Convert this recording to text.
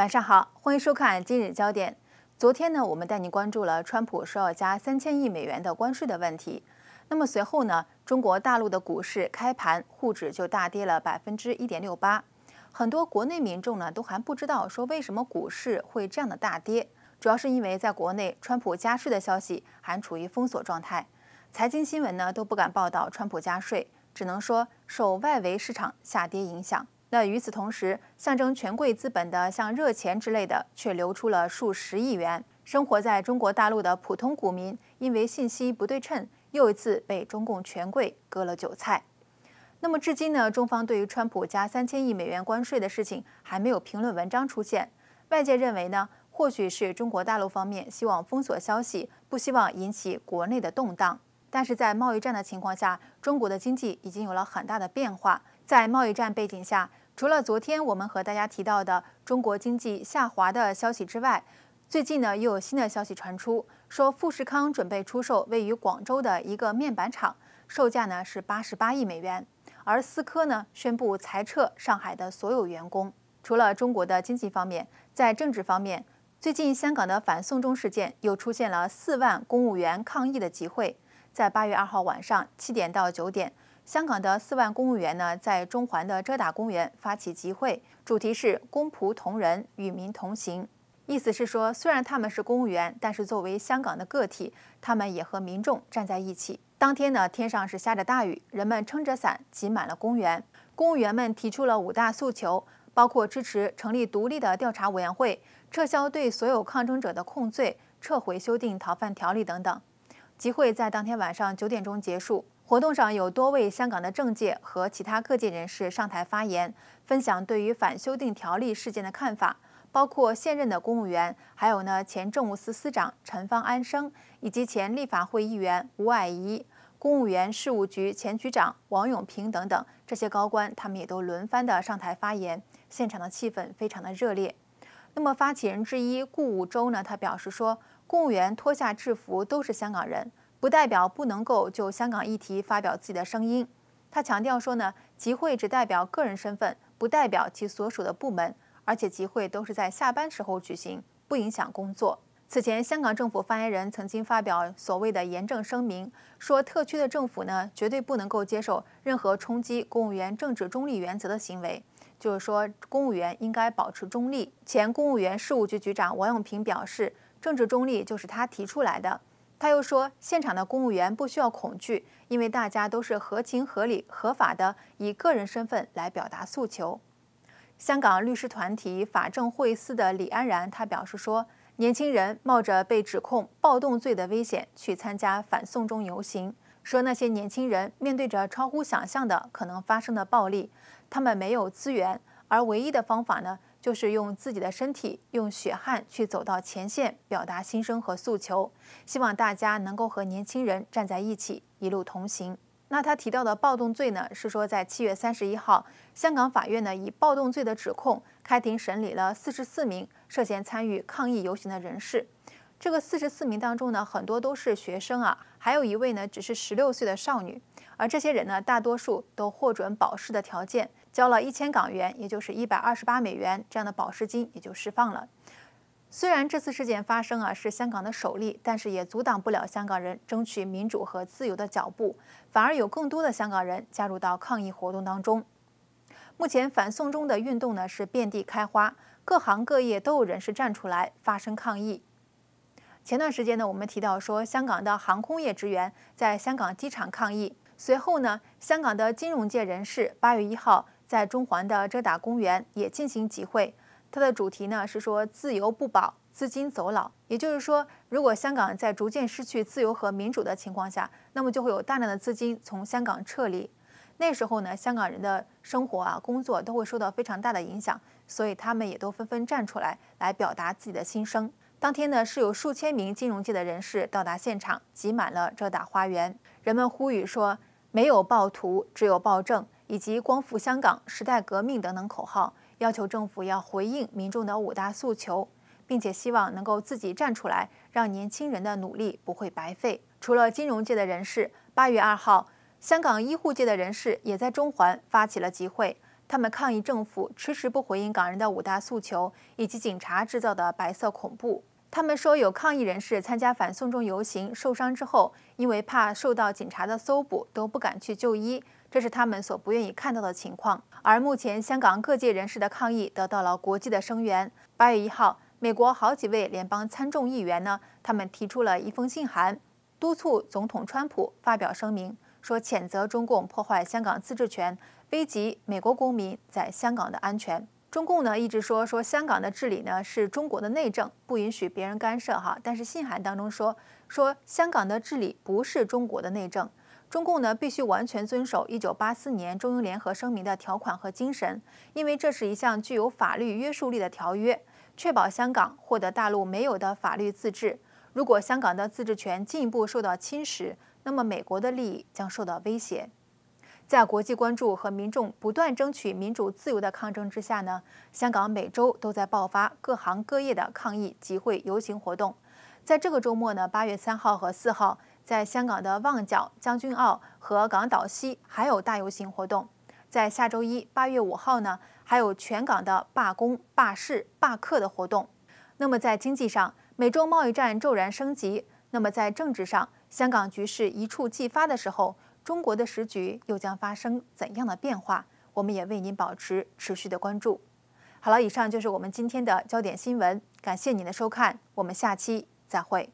晚上好，欢迎收看今日焦点。昨天呢，我们带你关注了川普说要加三千亿美元的关税的问题。那么随后呢，中国大陆的股市开盘，沪指就大跌了百分之一点六八。很多国内民众呢，都还不知道说为什么股市会这样的大跌，主要是因为在国内川普加税的消息还处于封锁状态，财经新闻呢都不敢报道川普加税，只能说受外围市场下跌影响。那与此同时，象征权贵资本的像热钱之类的，却流出了数十亿元。生活在中国大陆的普通股民，因为信息不对称，又一次被中共权贵割了韭菜。那么，至今呢？中方对于川普加三千亿美元关税的事情，还没有评论文章出现。外界认为呢？或许是中国大陆方面希望封锁消息，不希望引起国内的动荡。但是在贸易战的情况下，中国的经济已经有了很大的变化。在贸易战背景下，除了昨天我们和大家提到的中国经济下滑的消息之外，最近呢又有新的消息传出，说富士康准备出售位于广州的一个面板厂，售价呢是八十八亿美元。而思科呢宣布裁撤上海的所有员工。除了中国的经济方面，在政治方面，最近香港的反送中事件又出现了四万公务员抗议的集会，在八月二号晚上七点到九点。香港的四万公务员呢，在中环的遮打公园发起集会，主题是“公仆同仁与民同行”，意思是说，虽然他们是公务员，但是作为香港的个体，他们也和民众站在一起。当天呢，天上是下着大雨，人们撑着伞挤满了公园。公务员们提出了五大诉求，包括支持成立独立的调查委员会、撤销对所有抗争者的控罪、撤回修订逃犯条例等等。集会在当天晚上九点钟结束。活动上有多位香港的政界和其他各界人士上台发言，分享对于反修订条例事件的看法，包括现任的公务员，还有呢前政务司司长陈方安生，以及前立法会议员吴霭仪、公务员事务局前局长王永平等等这些高官，他们也都轮番的上台发言，现场的气氛非常的热烈。那么发起人之一顾武洲呢，他表示说，公务员脱下制服都是香港人。不代表不能够就香港议题发表自己的声音。他强调说呢，集会只代表个人身份，不代表其所属的部门，而且集会都是在下班时候举行，不影响工作。此前，香港政府发言人曾经发表所谓的严正声明，说特区的政府呢，绝对不能够接受任何冲击公务员政治中立原则的行为，就是说，公务员应该保持中立。前公务员事务局局长王永平表示，政治中立就是他提出来的。他又说，现场的公务员不需要恐惧，因为大家都是合情合理、合法的，以个人身份来表达诉求。香港律师团体法政会司的李安然他表示说，年轻人冒着被指控暴动罪的危险去参加反送中游行，说那些年轻人面对着超乎想象的可能发生的暴力，他们没有资源，而唯一的方法呢？就是用自己的身体、用血汗去走到前线，表达心声和诉求，希望大家能够和年轻人站在一起，一路同行。那他提到的暴动罪呢，是说在七月三十一号，香港法院呢以暴动罪的指控开庭审理了四十四名涉嫌参与抗议游行的人士。这个四十四名当中呢，很多都是学生啊，还有一位呢只是十六岁的少女。而这些人呢，大多数都获准保释的条件。交了一千港元，也就是一百二十八美元这样的保释金，也就释放了。虽然这次事件发生啊是香港的首例，但是也阻挡不了香港人争取民主和自由的脚步，反而有更多的香港人加入到抗议活动当中。目前反送中的运动呢是遍地开花，各行各业都有人士站出来发声抗议。前段时间呢，我们提到说香港的航空业职员在香港机场抗议，随后呢，香港的金融界人士八月一号。在中环的遮打公园也进行集会，它的主题呢是说自由不保，资金走佬。也就是说，如果香港在逐渐失去自由和民主的情况下，那么就会有大量的资金从香港撤离。那时候呢，香港人的生活啊、工作都会受到非常大的影响，所以他们也都纷纷站出来来表达自己的心声。当天呢，是有数千名金融界的人士到达现场，挤满了遮打花园。人们呼吁说，没有暴徒，只有暴政。以及“光复香港”“时代革命”等等口号，要求政府要回应民众的五大诉求，并且希望能够自己站出来，让年轻人的努力不会白费。除了金融界的人士，八月二号，香港医护界的人士也在中环发起了集会，他们抗议政府迟迟不回应港人的五大诉求，以及警察制造的白色恐怖。他们说，有抗议人士参加反送中游行受伤之后，因为怕受到警察的搜捕，都不敢去就医。这是他们所不愿意看到的情况。而目前，香港各界人士的抗议得到了国际的声援。八月一号，美国好几位联邦参众议员呢，他们提出了一封信函，督促总统川普发表声明，说谴责中共破坏香港自治权，危及美国公民在香港的安全。中共呢一直说说香港的治理呢是中国的内政，不允许别人干涉哈。但是信函当中说说香港的治理不是中国的内政。中共呢必须完全遵守1984年中英联合声明的条款和精神，因为这是一项具有法律约束力的条约，确保香港获得大陆没有的法律自治。如果香港的自治权进一步受到侵蚀，那么美国的利益将受到威胁。在国际关注和民众不断争取民主自由的抗争之下呢，香港每周都在爆发各行各业的抗议、集会、游行活动。在这个周末呢，8月3号和4号。在香港的旺角、将军澳和港岛西还有大游行活动，在下周一八月五号呢，还有全港的罢工、罢市、罢课的活动。那么在经济上，美洲贸易战骤然升级；那么在政治上，香港局势一触即发的时候，中国的时局又将发生怎样的变化？我们也为您保持持续的关注。好了，以上就是我们今天的焦点新闻，感谢您的收看，我们下期再会。